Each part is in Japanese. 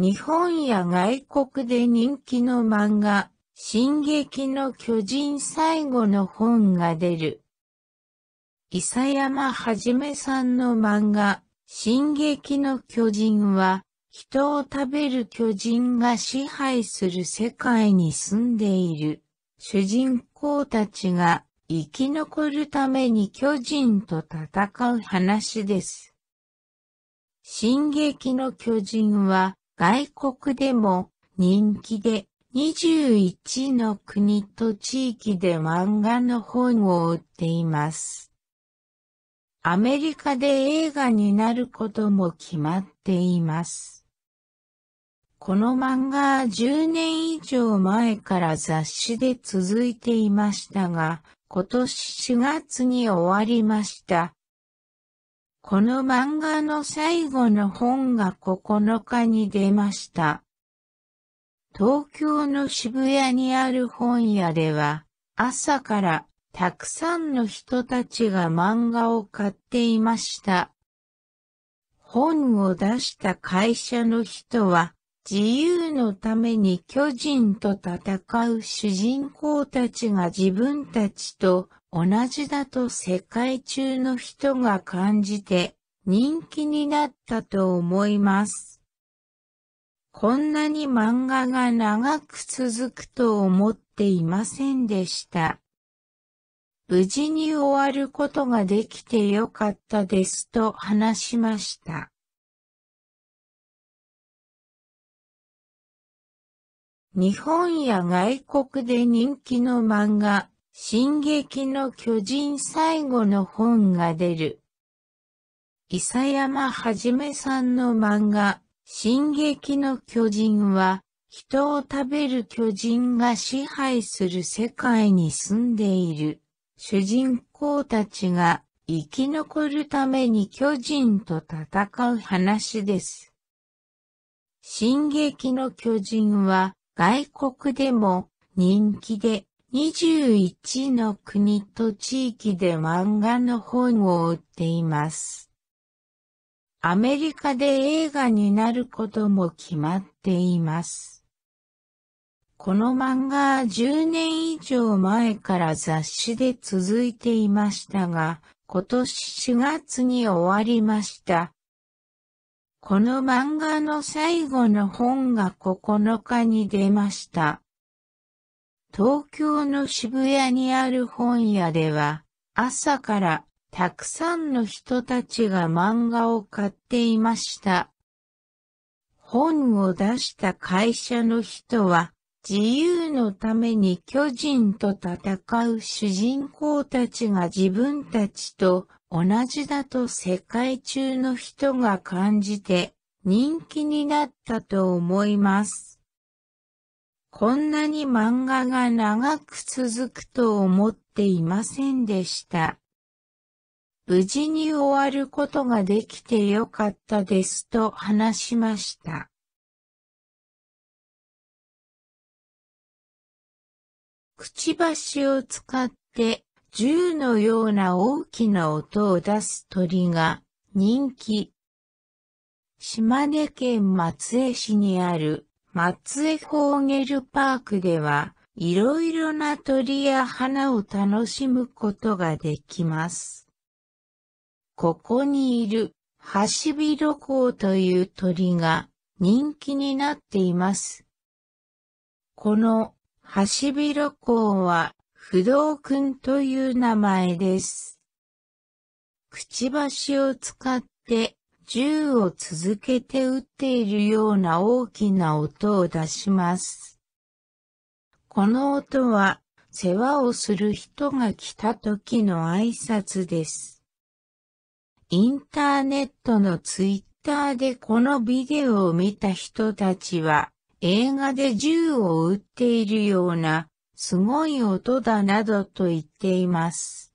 日本や外国で人気の漫画、進撃の巨人最後の本が出る。伊佐山はじめさんの漫画、進撃の巨人は、人を食べる巨人が支配する世界に住んでいる。主人公たちが生き残るために巨人と戦う話です。進撃の巨人は外国でも人気で、21の国と地域で漫画の本を売っています。アメリカで映画になることも決まっています。この漫画は10年以上前から雑誌で続いていましたが、今年4月に終わりました。この漫画の最後の本が9日に出ました。東京の渋谷にある本屋では、朝からたくさんの人たちが漫画を買っていました。本を出した会社の人は、自由のために巨人と戦う主人公たちが自分たちと同じだと世界中の人が感じて人気になったと思います。こんなに漫画が長く続くと思っていませんでした。無事に終わることができてよかったですと話しました。日本や外国で人気の漫画、進撃の巨人最後の本が出る。伊佐山はじめさんの漫画、進撃の巨人は、人を食べる巨人が支配する世界に住んでいる。主人公たちが生き残るために巨人と戦う話です。進撃の巨人は、外国でも人気で、21の国と地域で漫画の本を売っています。アメリカで映画になることも決まっています。この漫画は10年以上前から雑誌で続いていましたが、今年4月に終わりました。この漫画の最後の本が9日に出ました。東京の渋谷にある本屋では、朝からたくさんの人たちが漫画を買っていました。本を出した会社の人は、自由のために巨人と戦う主人公たちが自分たちと同じだと世界中の人が感じて人気になったと思います。こんなに漫画が長く続くと思っていませんでした。無事に終わることができてよかったですと話しました。くちばしを使って銃のような大きな音を出す鳥が人気。島根県松江市にある松江高原ーゲルパークでは、いろいろな鳥や花を楽しむことができます。ここにいるハシビロコウという鳥が人気になっています。このハシビロコウは不動くんという名前です。くちばしを使って銃を続けて撃っているような大きな音を出します。この音は世話をする人が来た時の挨拶です。インターネットのツイッターでこのビデオを見た人たちは映画で銃を撃っているようなすごい音だなどと言っています。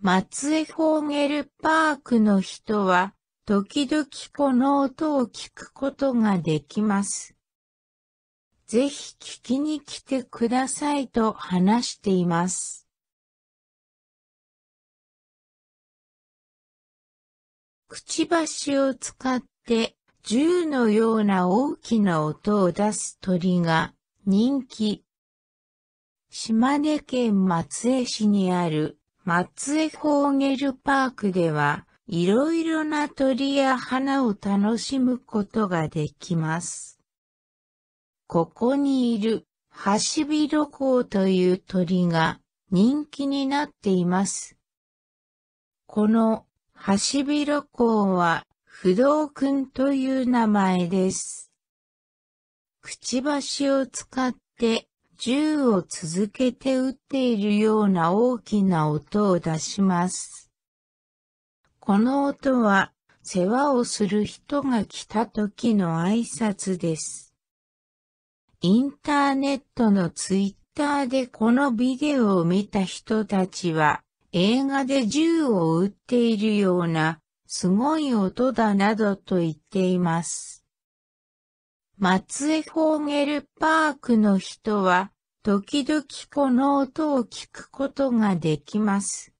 松江フォーゲルパークの人は、時々この音を聞くことができます。ぜひ聞きに来てくださいと話しています。くちばしを使って銃のような大きな音を出す鳥が人気。島根県松江市にある松江ォーゲルパークでは、いろいろな鳥や花を楽しむことができます。ここにいるハシビロコウという鳥が人気になっています。このハシビロコウは不動くんという名前です。くちばしを使って銃を続けて撃っているような大きな音を出します。この音は、世話をする人が来た時の挨拶です。インターネットのツイッターでこのビデオを見た人たちは、映画で銃を撃っているような、すごい音だなどと言っています。松江フォーゲルパークの人は、時々この音を聞くことができます。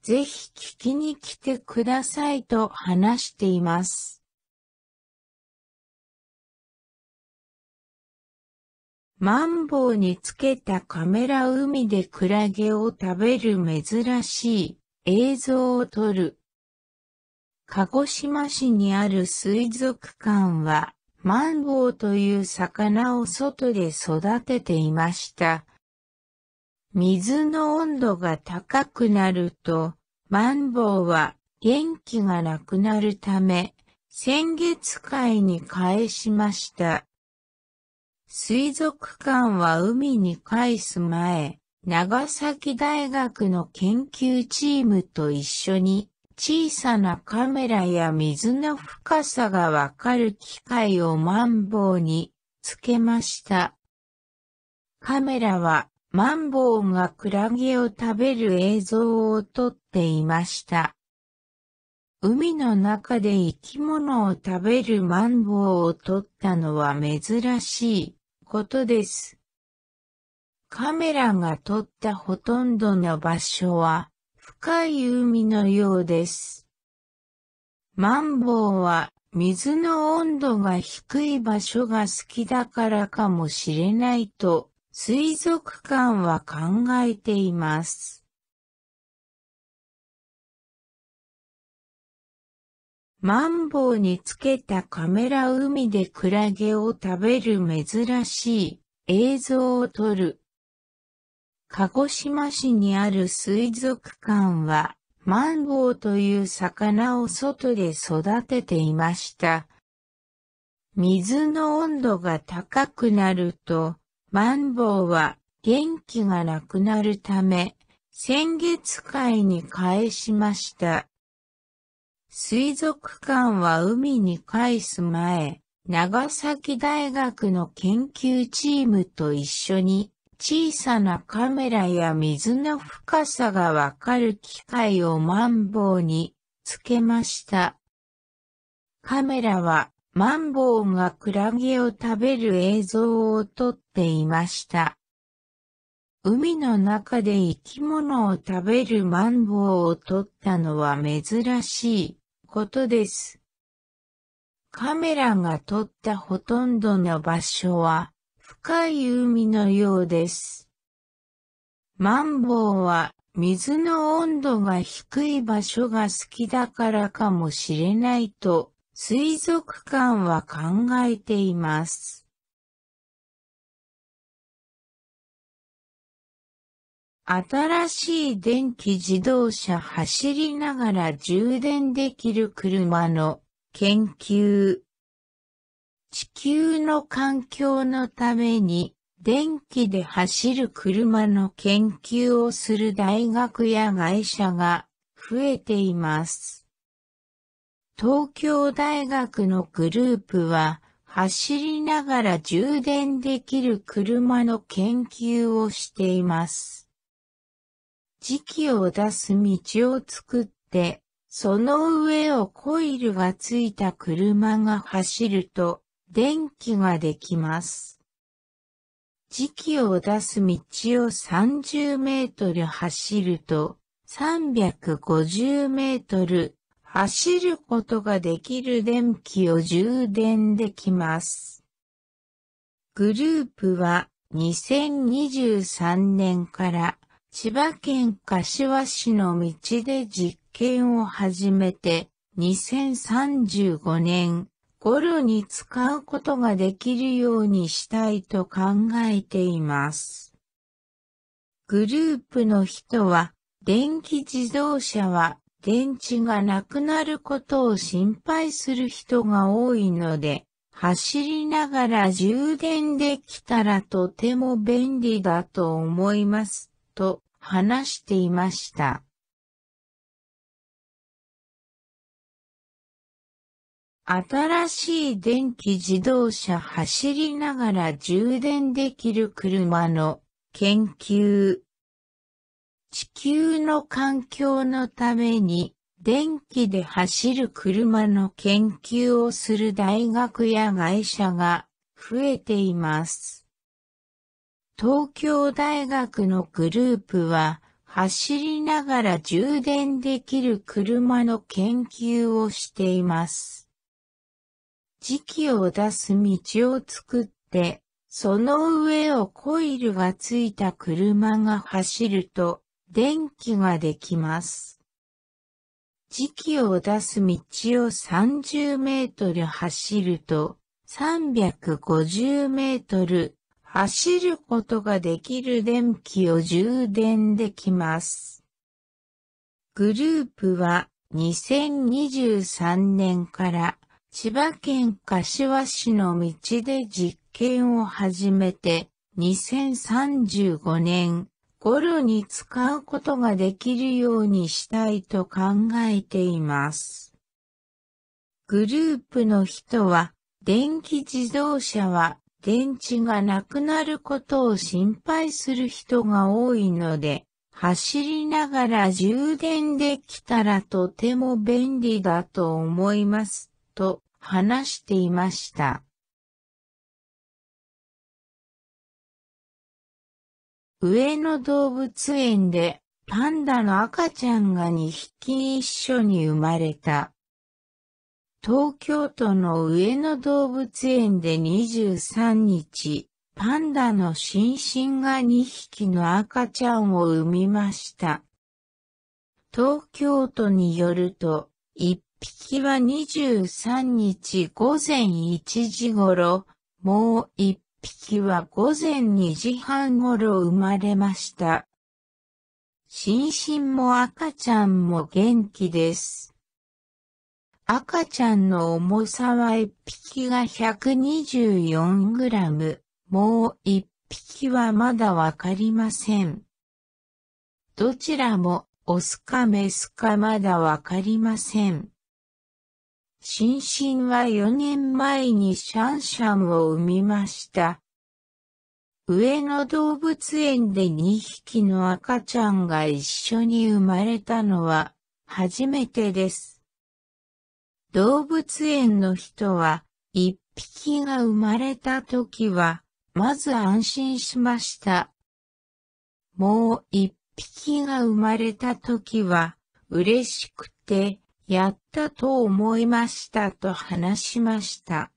ぜひ聞きに来てくださいと話しています。マンボウにつけたカメラ海でクラゲを食べる珍しい映像を撮る。鹿児島市にある水族館はマンゴーという魚を外で育てていました。水の温度が高くなると、マンボウは元気がなくなるため、先月会に返しました。水族館は海に返す前、長崎大学の研究チームと一緒に小さなカメラや水の深さがわかる機械をマンボウにつけました。カメラはマンボウがクラゲを食べる映像を撮っていました。海の中で生き物を食べるマンボウを撮ったのは珍しいことです。カメラが撮ったほとんどの場所は深い海のようです。マンボウは水の温度が低い場所が好きだからかもしれないと水族館は考えています。マンボウにつけたカメラ海でクラゲを食べる珍しい映像を撮る。鹿児島市にある水族館は、マンボウという魚を外で育てていました。水の温度が高くなると、マンボウは元気がなくなるため、先月会に返しました。水族館は海に返す前、長崎大学の研究チームと一緒に小さなカメラや水の深さがわかる機械をマンボウにつけました。カメラはマンボウがクラゲを食べる映像を撮っていました。海の中で生き物を食べるマンボウを撮ったのは珍しいことです。カメラが撮ったほとんどの場所は深い海のようです。マンボウは水の温度が低い場所が好きだからかもしれないと水族館は考えています。新しい電気自動車走りながら充電できる車の研究地球の環境のために電気で走る車の研究をする大学や会社が増えています。東京大学のグループは走りながら充電できる車の研究をしています。磁気を出す道を作って、その上をコイルがついた車が走ると電気ができます。磁気を出す道を30メートル走ると350メートル走ることができる電気を充電できます。グループは2023年から千葉県柏市の道で実験を始めて2035年ゴルに使うことができるようにしたいと考えています。グループの人は、電気自動車は電池がなくなることを心配する人が多いので、走りながら充電できたらとても便利だと思います、と話していました。新しい電気自動車走りながら充電できる車の研究。地球の環境のために電気で走る車の研究をする大学や会社が増えています。東京大学のグループは走りながら充電できる車の研究をしています。磁気を出す道を作って、その上をコイルがついた車が走ると、電気ができます。磁気を出す道を30メートル走ると、350メートル走ることができる電気を充電できます。グループは2023年から千葉県柏市の道で実験を始めて、2035年頃に使うことができるようにしたいと考えています。グループの人は、電気自動車は電池がなくなることを心配する人が多いので、走りながら充電できたらとても便利だと思いますと話していました。上野動物園でパンダの赤ちゃんが2匹一緒に生まれた。東京都の上野動物園で23日、パンダの新進が2匹の赤ちゃんを産みました。東京都によると、一匹は23日午前1時頃、もう一匹は午前2時半頃生まれました。心身も赤ちゃんも元気です。赤ちゃんの重さは一匹が124グラム、もう一匹はまだわかりません。どちらもオスかメスかまだわかりません。シンシンは4年前にシャンシャンを産みました。上野動物園で2匹の赤ちゃんが一緒に生まれたのは初めてです。動物園の人は1匹が生まれた時はまず安心しました。もう1匹が生まれた時は嬉しくてやったと思いましたと話しました。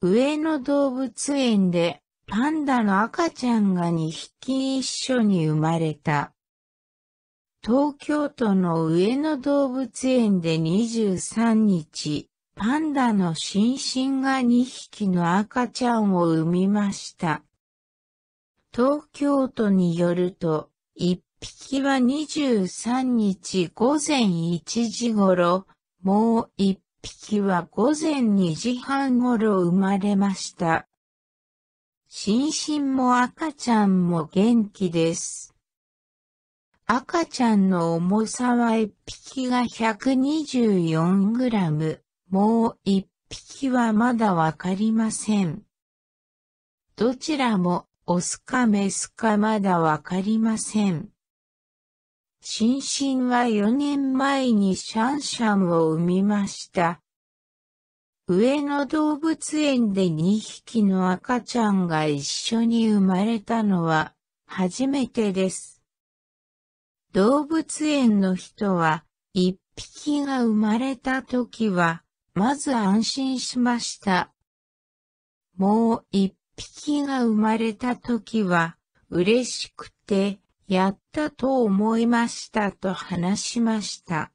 上野動物園でパンダの赤ちゃんが2匹一緒に生まれた。東京都の上野動物園で23日、パンダの新進が2匹の赤ちゃんを産みました。東京都によると、一匹は23日午前1時頃、もう一匹は午前2時半頃生まれました。心身も赤ちゃんも元気です。赤ちゃんの重さは一匹が124グラム、もう一匹はまだわかりません。どちらもオスかメスかまだわかりません。シンシンは4年前にシャンシャンを産みました。上野動物園で2匹の赤ちゃんが一緒に生まれたのは初めてです。動物園の人は1匹が生まれた時はまず安心しました。もう1匹が生まれた時は嬉しくてやったと思いましたと話しました。